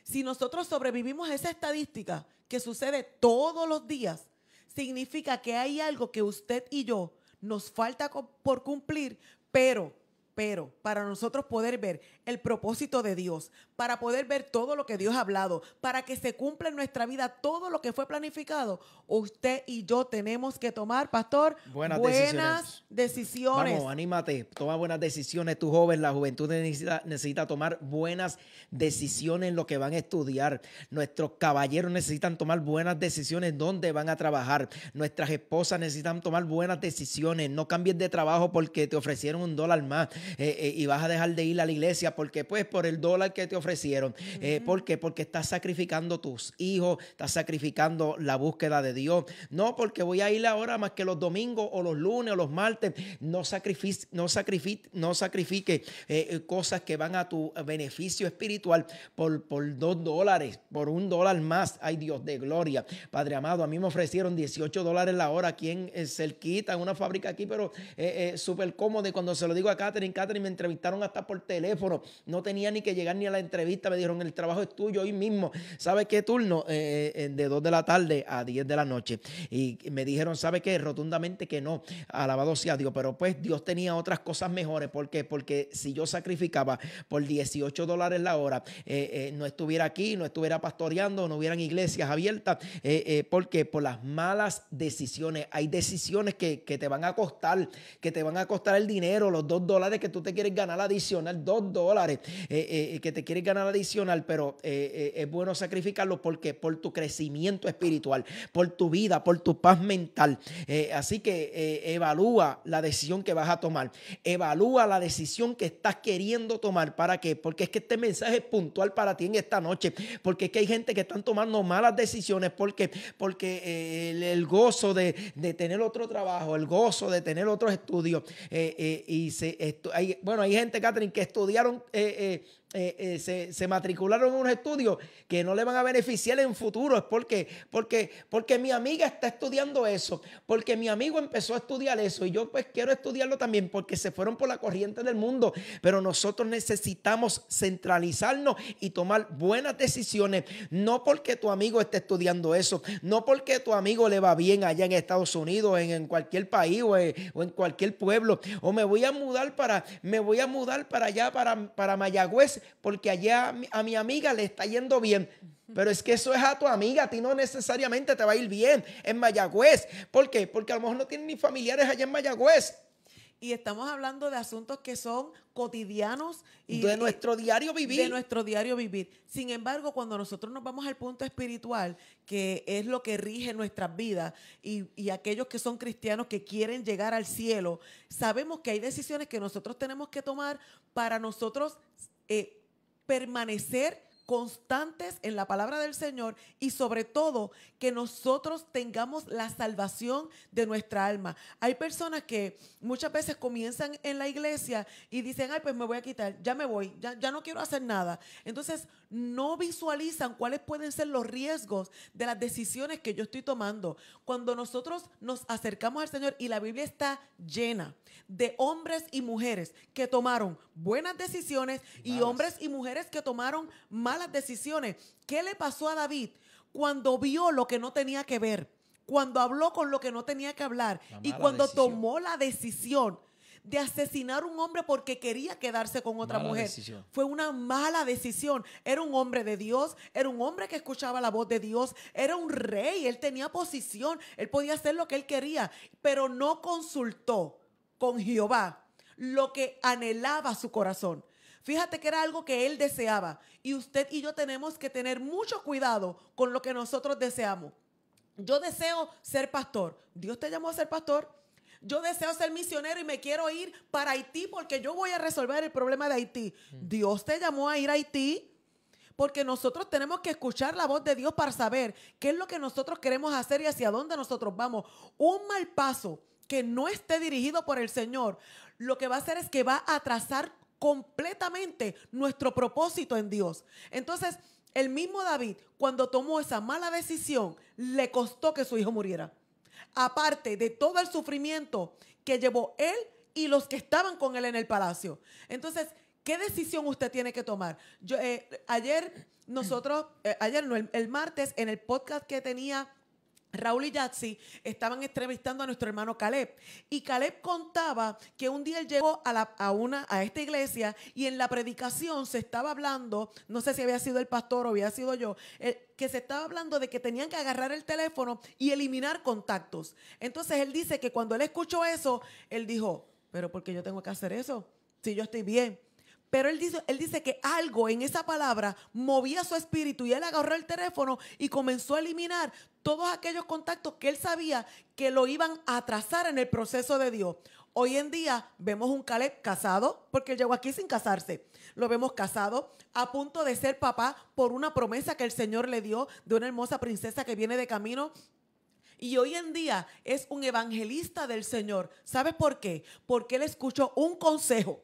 Si nosotros sobrevivimos a esa estadística, que sucede todos los días, significa que hay algo que usted y yo nos falta por cumplir, pero pero para nosotros poder ver el propósito de Dios, para poder ver todo lo que Dios ha hablado, para que se cumpla en nuestra vida todo lo que fue planificado, usted y yo tenemos que tomar, pastor, buenas, decisiones. Vamos, anímate, toma buenas decisiones, tu joven, la juventud necesita, tomar buenas decisiones en lo que van a estudiar. Nuestros caballeros necesitan tomar buenas decisiones dónde van a trabajar. Nuestras esposas necesitan tomar buenas decisiones. No cambies de trabajo porque te ofrecieron un dólar más eh, eh, y vas a dejar de ir a la iglesia porque pues por el dólar que te ofrecieron. Eh, ¿Por qué? Porque estás sacrificando tus hijos, estás sacrificando la búsqueda de Dios. No porque voy a ir ahora más que los domingos o los lunes o los martes. No, no, sacrifique, no sacrifique cosas que van a tu beneficio espiritual por, por dos dólares, por un dólar más. Ay Dios de gloria. Padre amado, a mí me ofrecieron 18 dólares la hora aquí en, cerquita, en una fábrica aquí, pero súper cómodo. Y cuando se lo digo a Katherine y me entrevistaron hasta por teléfono. No tenía ni que llegar ni a la entrevista. Me dijeron, el trabajo es tuyo hoy mismo. ¿Sabe qué turno? Eh, eh, eh, de 2 de la tarde a 10 de la noche. Y me dijeron, ¿Sabe qué? Rotundamente que no. Alabado sea Dios. Pero pues Dios tenía otras cosas mejores. ¿Por qué? Porque si yo sacrificaba por 18 dólares la hora, no estuviera aquí, no estuviera pastoreando, no hubieran iglesias abiertas. ¿Por qué? Por las malas decisiones. Hay decisiones que, que te van a costar, que te van a costar el dinero, los dos dólares que tú te quieres ganar adicional, dos dólares eh, eh, eh, que te quieres ganar adicional, pero es bueno sacrificarlo porque por tu crecimiento espiritual, por tu vida, por tu paz mental. así que evalúa la decisión que vas a tomar, evalúa la decisión que estás queriendo tomar. ¿Para qué? Porque es que este mensaje es puntual para ti en esta noche, porque es que hay gente que están tomando malas decisiones porque, porque el, gozo de, tener otro trabajo, el gozo de tener otros estudios, y se, esto, bueno, hay gente, Catherine, que estudiaron eh, eh, eh, eh, se, matricularon en unos estudios que no le van a beneficiar en futuro. Es porque, porque, porque mi amiga está estudiando eso, porque mi amigo empezó a estudiar eso y yo pues quiero estudiarlo también porque se fueron por la corriente del mundo. Pero nosotros necesitamos centralizarnos y tomar buenas decisiones, no porque tu amigo esté estudiando eso, no porque tu amigo le va bien allá en Estados Unidos, en, cualquier país o en, eh, o en, cualquier pueblo, o me voy a mudar para, me voy a mudar para allá, para, para Mayagüez porque allá a mi amiga le está yendo bien. Pero es que eso es a tu amiga, a ti no necesariamente te va a ir bien en Mayagüez. ¿Por qué? Porque a lo mejor no tienen ni familiares allá en Mayagüez. Y estamos hablando de asuntos que son cotidianos y de nuestro diario vivir. De nuestro diario vivir. Sin embargo, cuando nosotros nos vamos al punto espiritual, que es lo que rige nuestras vidas, y, y aquellos que son cristianos que quieren llegar al cielo, sabemos que hay decisiones que nosotros tenemos que tomar para nosotros eh, permanecer constantes en la palabra del Señor y sobre todo que nosotros tengamos la salvación de nuestra alma. Hay personas que muchas veces comienzan en la iglesia y dicen, ay, pues me voy a quitar, ya me voy, ya, no quiero hacer nada. Entonces no visualizan cuáles pueden ser los riesgos de las decisiones que yo estoy tomando. Cuando nosotros nos acercamos al Señor y la Biblia está llena de hombres y mujeres que tomaron buenas decisiones y hombres y mujeres que tomaron malas las decisiones. ¿Qué le pasó a David cuando vio lo que no tenía que ver? Cuando habló con lo que no tenía que hablar y cuando tomó la decisión de asesinar un hombre porque quería quedarse con otra mujer. Fue una mala decisión. Era un hombre de Dios, era un hombre que escuchaba la voz de Dios, era un rey, él tenía posición, él podía hacer lo que él quería, pero no consultó con Jehová lo que anhelaba su corazón. Fíjate que era algo que él deseaba. Y usted y yo tenemos que tener mucho cuidado con lo que nosotros deseamos. Yo deseo ser pastor. Dios te llamó a ser pastor. Yo deseo ser misionero y me quiero ir para Haití porque yo voy a resolver el problema de Haití. Mm. Dios te llamó a ir a Haití porque nosotros tenemos que escuchar la voz de Dios para saber qué es lo que nosotros queremos hacer y hacia dónde nosotros vamos. Un mal paso que no esté dirigido por el Señor, lo que va a hacer es que va a atrasar completamente nuestro propósito en Dios. Entonces, el mismo David, cuando tomó esa mala decisión, le costó que su hijo muriera. Aparte de todo el sufrimiento que llevó él y los que estaban con él en el palacio. Entonces, ¿qué decisión usted tiene que tomar? Yo, eh, ayer nosotros, eh, ayer el martes en el podcast que tenía Raúl y Yatsi estaban entrevistando a nuestro hermano Caleb y Caleb contaba que un día él llegó a, una, a esta iglesia y en la predicación se estaba hablando, no sé si había sido el pastor o había sido yo, eh, que se estaba hablando de que tenían que agarrar el teléfono y eliminar contactos. Entonces él dice que cuando él escuchó eso, él dijo, pero qué yo tengo que hacer eso? Si yo estoy bien. Pero él dice, él dice que algo en esa palabra movía su espíritu y él agarró el teléfono y comenzó a eliminar todos aquellos contactos que él sabía que lo iban a atrasar en el proceso de Dios. Hoy en día vemos un Caleb casado, porque él llegó aquí sin casarse. Lo vemos casado, a punto de ser papá por una promesa que el Señor le dio de una hermosa princesa que viene de camino y hoy en día es un evangelista del Señor. ¿Sabes por qué? Porque él escuchó un consejo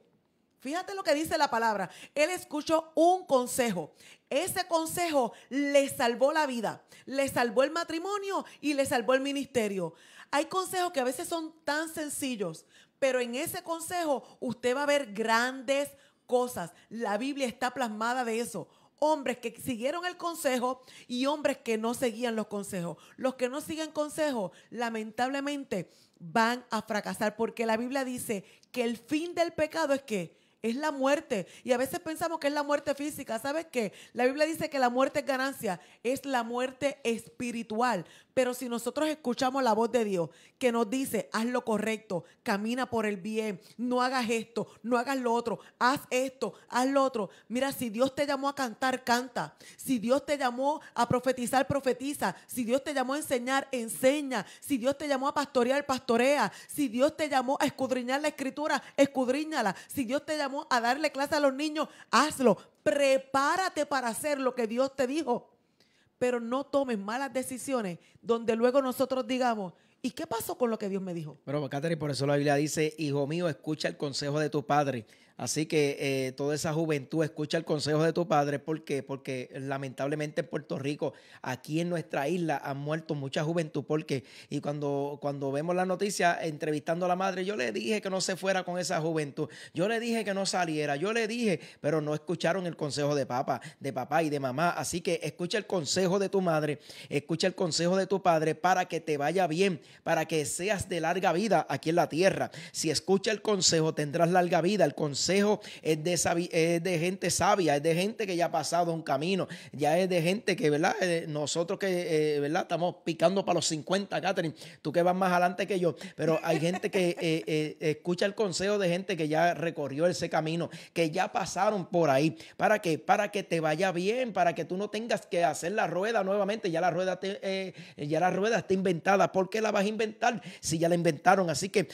Fíjate lo que dice la palabra. Él escuchó un consejo. Ese consejo le salvó la vida, le salvó el matrimonio y le salvó el ministerio. Hay consejos que a veces son tan sencillos, pero en ese consejo usted va a ver grandes cosas. La Biblia está plasmada de eso hombres que siguieron el consejo y hombres que no seguían los consejos. Los que no siguen consejos, lamentablemente, van a fracasar porque la Biblia dice que el fin del pecado es que es la muerte. Y a veces pensamos que es la muerte física. ¿Sabes qué? La Biblia dice que la muerte es ganancia, es la muerte espiritual. Pero si nosotros escuchamos la voz de Dios que nos dice, haz lo correcto, camina por el bien, no hagas esto, no hagas lo otro, haz esto, haz lo otro. Mira, si Dios te llamó a cantar, canta. Si Dios te llamó a profetizar, profetiza. Si Dios te llamó a enseñar, enseña. Si Dios te llamó a pastorear, pastorea. Si Dios te llamó a escudriñar la escritura, escudriñala. Si Dios te llamó a darle clase a los niños, hazlo. Prepárate para hacer lo que Dios te dijo. Pero no tomes malas decisiones donde luego nosotros digamos, ¿y qué pasó con lo que Dios me dijo? pero Catherine, por eso la Biblia dice, hijo mío, escucha el consejo de tu padre Así que eh, toda esa juventud escucha el consejo de tu padre. ¿Por Porque lamentablemente en Puerto Rico, aquí en nuestra isla, han muerto mucha juventud. porque Y cuando, cuando vemos la noticia entrevistando a la madre, yo le dije que no se fuera con esa juventud. Yo le dije que no saliera. Yo le dije, pero no escucharon el consejo de papá, de papá y de mamá. Así que escucha el consejo de tu madre, escucha el consejo de tu padre para que te vaya bien, para que seas de larga vida aquí en la tierra. Si escucha el consejo, tendrás larga vida. El consejo consejo es de, gente sabia, es de gente que ya ha pasado un camino, ya es de gente que, ¿verdad? Eh, nosotros que, eh, ¿verdad? Estamos picando para los 50, Catherine, tú que vas más adelante que yo, pero hay gente que eh, escucha el consejo de gente que ya recorrió ese camino, que ya pasaron por ahí. ¿Para qué? Para que te vaya bien, para que tú no tengas que hacer la rueda nuevamente, ya la rueda, te, ya la rueda está inventada. ¿Por qué la vas a inventar si ya la inventaron? Así que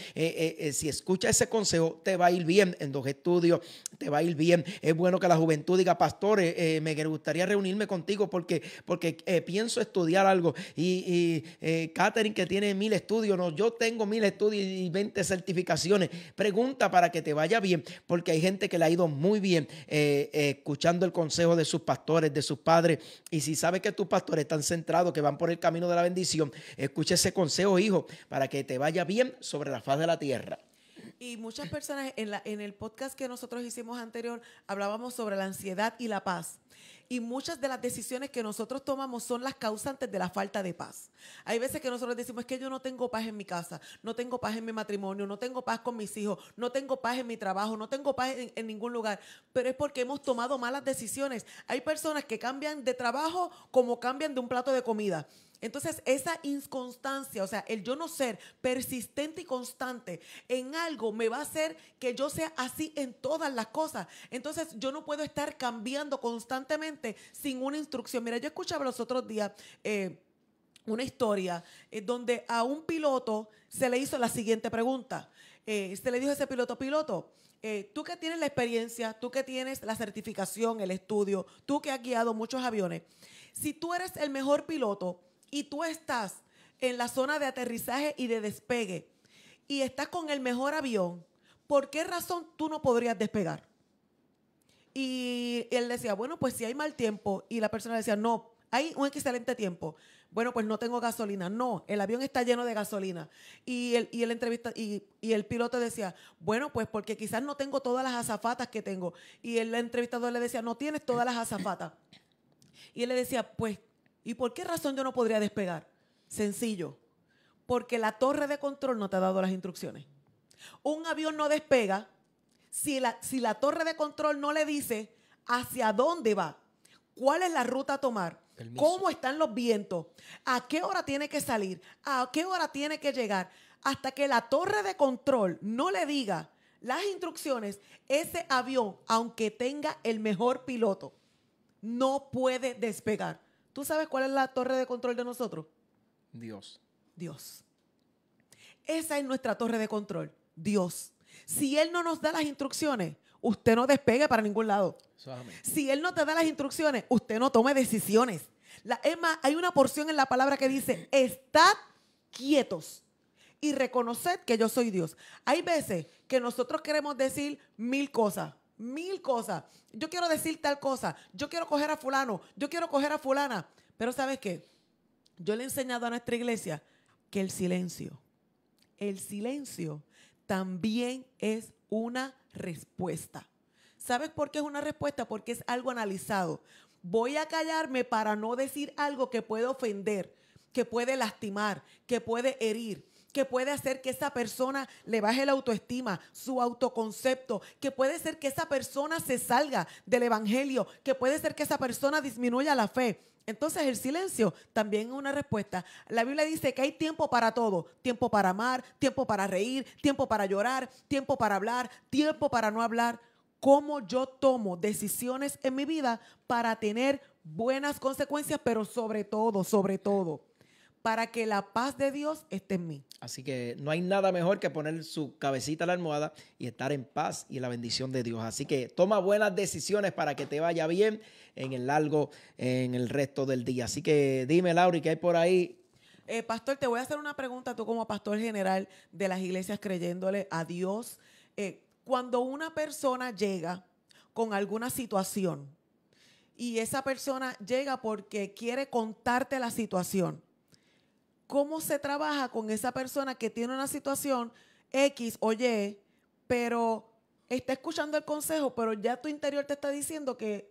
si escucha ese consejo, te va a ir bien en dos Estudio te va a ir bien. Es bueno que la juventud diga, pastores, eh, me gustaría reunirme contigo porque, porque eh, pienso estudiar algo. Y, eh, Catherine que tiene mil estudios, no, yo tengo mil estudios y 20 certificaciones. Pregunta para que te vaya bien, porque hay gente que le ha ido muy bien escuchando el consejo de sus pastores, de sus padres. Y si sabes que tus pastores están centrados, que van por el camino de la bendición, escucha ese consejo, hijo, para que te vaya bien sobre la faz de la tierra. Y muchas personas en, el podcast que nosotros hicimos anterior hablábamos sobre la ansiedad y la paz. Y muchas de las decisiones que nosotros tomamos son las causantes de la falta de paz. Hay veces que nosotros decimos, es que yo no tengo paz en mi casa, no tengo paz en mi matrimonio, no tengo paz con mis hijos, no tengo paz en mi trabajo, no tengo paz en ningún lugar. Pero es porque hemos tomado malas decisiones. Hay personas que cambian de trabajo como cambian de un plato de comida. Entonces, esa inconstancia, o sea, el yo no ser persistente y constante en algo me va a hacer que yo sea así en todas las cosas. Entonces, yo no puedo estar cambiando constantemente sin una instrucción. Mira, yo escuchaba los otros días eh, una historia eh, donde a un piloto se le hizo la siguiente pregunta. Eh, se le dijo a ese piloto, piloto, tú que tienes la experiencia, tú que tienes la certificación, el estudio, tú que has guiado muchos aviones, si tú eres el mejor piloto, y tú estás en la zona de aterrizaje y de despegue y estás con el mejor avión, ¿por qué razón tú no podrías despegar? Y él decía, bueno, pues si hay mal tiempo y la persona decía, no, hay un excelente tiempo. Bueno, pues no tengo gasolina. No, el avión está lleno de gasolina. Y el, y, el piloto decía, bueno, pues porque quizás no tengo todas las azafatas que tengo. Y el entrevistador le decía, no tienes todas las azafatas. Y él le decía, pues ¿Y por qué razón yo no podría despegar? Sencillo, porque la torre de control no te ha dado las instrucciones. Un avión no despega si la, si la torre de control no le dice hacia dónde va, cuál es la ruta a tomar, cómo están los vientos, a qué hora tiene que salir, a qué hora tiene que llegar. Hasta que la torre de control no le diga las instrucciones, ese avión, aunque tenga el mejor piloto, no puede despegar ¿Tú sabes cuál es la torre de control de nosotros? Dios. Dios. Esa es nuestra torre de control, Dios. Si Él no nos da las instrucciones, usted no despegue para ningún lado. Si Él no te da las instrucciones, usted no tome decisiones. La, Emma, hay una porción en la palabra que dice, estad quietos y reconoced que yo soy Dios. Hay veces que nosotros queremos decir mil cosas, mil cosas. Yo quiero decir tal cosa. Yo quiero coger a fulano. Yo quiero coger a fulana. Pero ¿sabes qué? Yo le he enseñado a nuestra iglesia que el silencio, el silencio también es una respuesta. ¿Sabes por qué es una respuesta? Porque es algo analizado. Voy a callarme para no decir algo que puede ofender, que puede lastimar, que puede herir que puede hacer que esa persona le baje la autoestima, su autoconcepto, que puede ser que esa persona se salga del Evangelio, que puede ser que esa persona disminuya la fe. Entonces el silencio también es una respuesta. La Biblia dice que hay tiempo para todo. Tiempo para amar, tiempo para reír, tiempo para llorar, tiempo para hablar, tiempo para no hablar. Cómo yo tomo decisiones en mi vida para tener buenas consecuencias, pero sobre todo, sobre todo, para que la paz de Dios esté en mí. Así que no hay nada mejor que poner su cabecita a la almohada y estar en paz y la bendición de Dios. Así que toma buenas decisiones para que te vaya bien en el largo, en el resto del día. Así que dime, Lauri, ¿qué hay por ahí? Eh, pastor, te voy a hacer una pregunta, tú como pastor general de las iglesias creyéndole a Dios. Eh, cuando una persona llega con alguna situación y esa persona llega porque quiere contarte la situación, cómo se trabaja con esa persona que tiene una situación X o Y, pero está escuchando el consejo, pero ya tu interior te está diciendo que,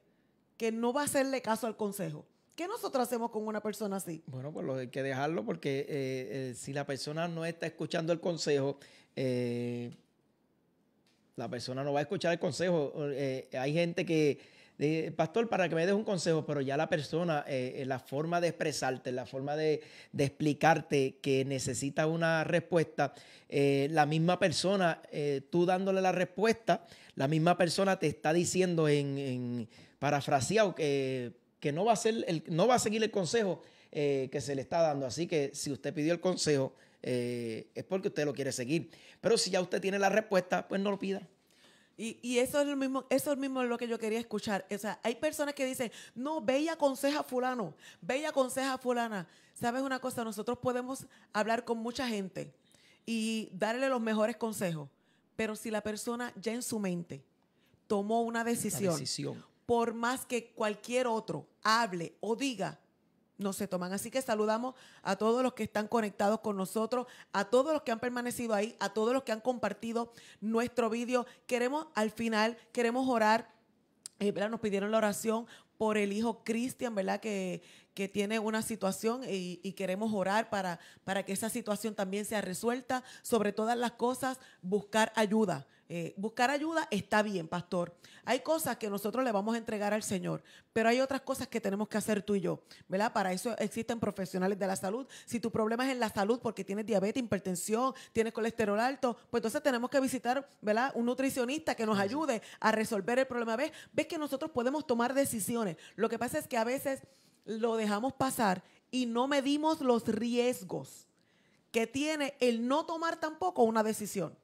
que no va a hacerle caso al consejo. ¿Qué nosotros hacemos con una persona así? Bueno, pues hay que dejarlo porque eh, eh, si la persona no está escuchando el consejo, eh, la persona no va a escuchar el consejo. hay gente que pastor, para que me des un consejo, pero ya la persona, eh, eh, la forma de expresarte, la forma de, explicarte que necesita una respuesta, eh, la misma persona, tú dándole la respuesta, la misma persona te está diciendo en, parafraseado que, que no, va a ser no va a seguir el consejo que se le está dando. Así que si usted pidió el consejo, es porque usted lo quiere seguir. Pero si ya usted tiene la respuesta, pues no lo pida. Y, eso es lo mismo, eso es mismo lo que yo quería escuchar. O sea, hay personas que dicen, no, bella conseja fulano, bella conseja fulana. ¿Sabes una cosa? Nosotros podemos hablar con mucha gente y darle los mejores consejos, pero si la persona ya en su mente tomó una decisión. por más que cualquier otro hable o diga, no se toman. Así que saludamos a todos los que están conectados con nosotros, a todos los que han permanecido ahí, a todos los que han compartido nuestro vídeo. Queremos al final, queremos orar. Eh, nos pidieron la oración por el hijo Cristian, ¿verdad? Que, que, tiene una situación y, queremos orar para, para que esa situación también sea resuelta. Sobre todas las cosas, buscar ayuda eh, buscar ayuda está bien, pastor. Hay cosas que nosotros le vamos a entregar al Señor, pero hay otras cosas que tenemos que hacer tú y yo, ¿verdad? Para eso existen profesionales de la salud. Si tu problema es en la salud porque tienes diabetes, hipertensión, tienes colesterol alto, pues entonces tenemos que visitar, ¿verdad? Un nutricionista que nos ayude a resolver el problema. ¿Ves? ¿Ves que nosotros podemos tomar decisiones? Lo que pasa es que a veces lo dejamos pasar y no medimos los riesgos que tiene el no tomar tampoco una decisión.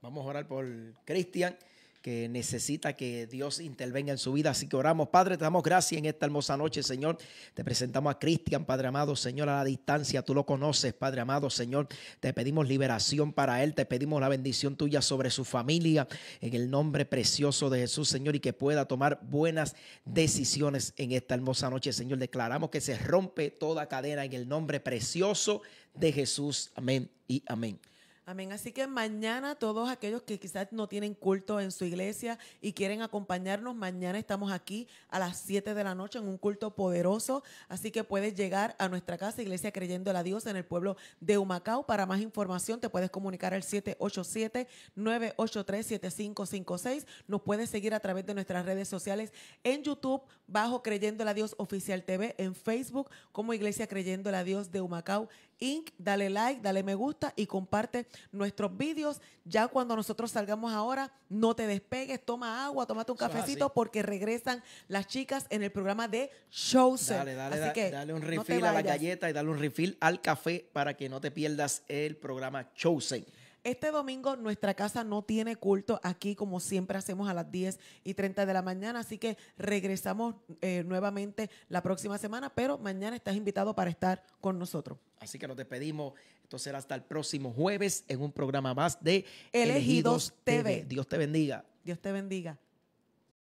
Vamos a orar por Cristian, que necesita que Dios intervenga en su vida. Así que oramos, Padre, te damos gracias en esta hermosa noche, Señor. Te presentamos a Cristian, Padre amado, Señor, a la distancia. Tú lo conoces, Padre amado, Señor. Te pedimos liberación para él. Te pedimos la bendición tuya sobre su familia, en el nombre precioso de Jesús, Señor, y que pueda tomar buenas decisiones en esta hermosa noche, Señor. Declaramos que se rompe toda cadena en el nombre precioso de Jesús. Amén y amén. Amén. Así que mañana todos aquellos que quizás no tienen culto en su iglesia y quieren acompañarnos, mañana estamos aquí a las 7 de la noche en un culto poderoso. Así que puedes llegar a nuestra casa, Iglesia Creyendo a Dios, en el pueblo de Humacao. Para más información te puedes comunicar al 787-983-7556. Nos puedes seguir a través de nuestras redes sociales en YouTube bajo Creyendo a Dios Oficial TV, en Facebook como Iglesia Creyendo a Dios de Humacao Inc. Dale like, dale me gusta y comparte nuestros vídeos. Ya cuando nosotros salgamos ahora, no te despegues, toma agua, tómate un cafecito porque regresan las chicas en el programa de Chosen Dale, Así dale un refill a la galleta y dale un refill al café para que no te pierdas el programa Chosen este domingo nuestra casa no tiene culto aquí como siempre hacemos a las 10 y 30 de la mañana, así que regresamos eh, nuevamente la próxima semana, pero mañana estás invitado para estar con nosotros. Así que nos despedimos. entonces será hasta el próximo jueves en un programa más de Elegidos, TV. Dios te bendiga. Dios te bendiga.